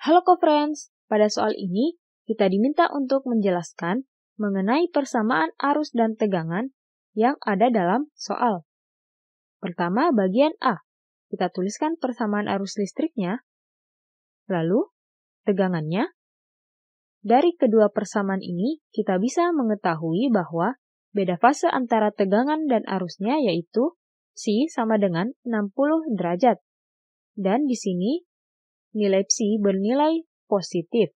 Halo co-friends, pada soal ini kita diminta untuk menjelaskan mengenai persamaan arus dan tegangan yang ada dalam soal. Pertama, bagian A. Kita tuliskan persamaan arus listriknya, lalu tegangannya. Dari kedua persamaan ini, kita bisa mengetahui bahwa beda fase antara tegangan dan arusnya yaitu C sama dengan 60 derajat. Dan di sini nilai psi bernilai positif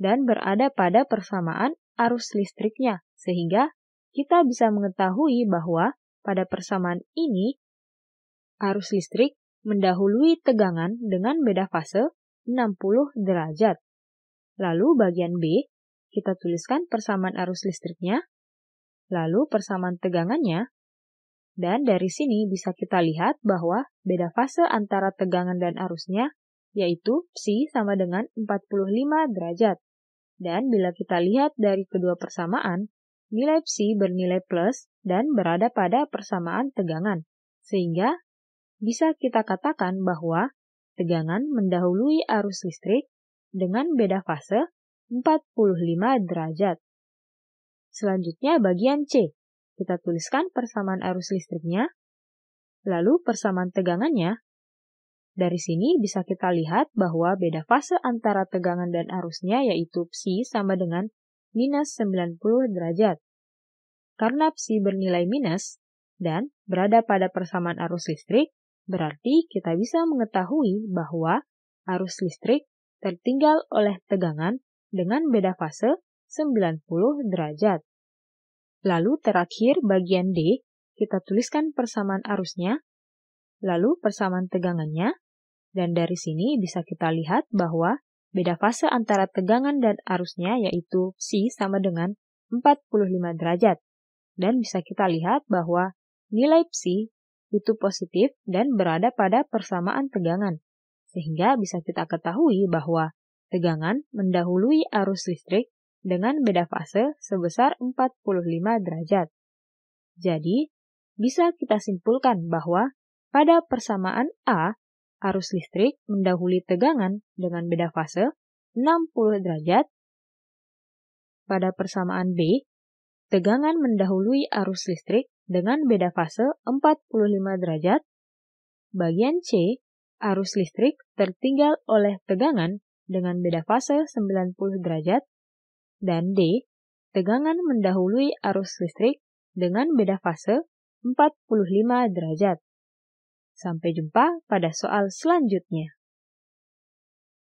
dan berada pada persamaan arus listriknya, sehingga kita bisa mengetahui bahwa pada persamaan ini arus listrik mendahului tegangan dengan beda fase 60 derajat. Lalu bagian B, kita tuliskan persamaan arus listriknya, lalu persamaan tegangannya, dan dari sini bisa kita lihat bahwa beda fase antara tegangan dan arusnya yaitu psi sama dengan 45 derajat. Dan bila kita lihat dari kedua persamaan, nilai psi bernilai plus dan berada pada persamaan tegangan. Sehingga, bisa kita katakan bahwa tegangan mendahului arus listrik dengan beda fase 45 derajat. Selanjutnya bagian C. Kita tuliskan persamaan arus listriknya, lalu persamaan tegangannya dari sini bisa kita lihat bahwa beda fase antara tegangan dan arusnya yaitu psi sama dengan minus 90 derajat. Karena psi bernilai minus dan berada pada persamaan arus listrik, berarti kita bisa mengetahui bahwa arus listrik tertinggal oleh tegangan dengan beda fase 90 derajat. Lalu terakhir bagian D, kita tuliskan persamaan arusnya, lalu persamaan tegangannya, dan dari sini bisa kita lihat bahwa beda fase antara tegangan dan arusnya yaitu C sama dengan 45 derajat. Dan bisa kita lihat bahwa nilai psi itu positif dan berada pada persamaan tegangan. Sehingga bisa kita ketahui bahwa tegangan mendahului arus listrik dengan beda fase sebesar 45 derajat. Jadi, bisa kita simpulkan bahwa pada persamaan A, arus listrik mendahului tegangan dengan beda fase 60 derajat. Pada persamaan B, tegangan mendahului arus listrik dengan beda fase 45 derajat. Bagian C, arus listrik tertinggal oleh tegangan dengan beda fase 90 derajat. Dan D, tegangan mendahului arus listrik dengan beda fase 45 derajat. Sampai jumpa pada soal selanjutnya.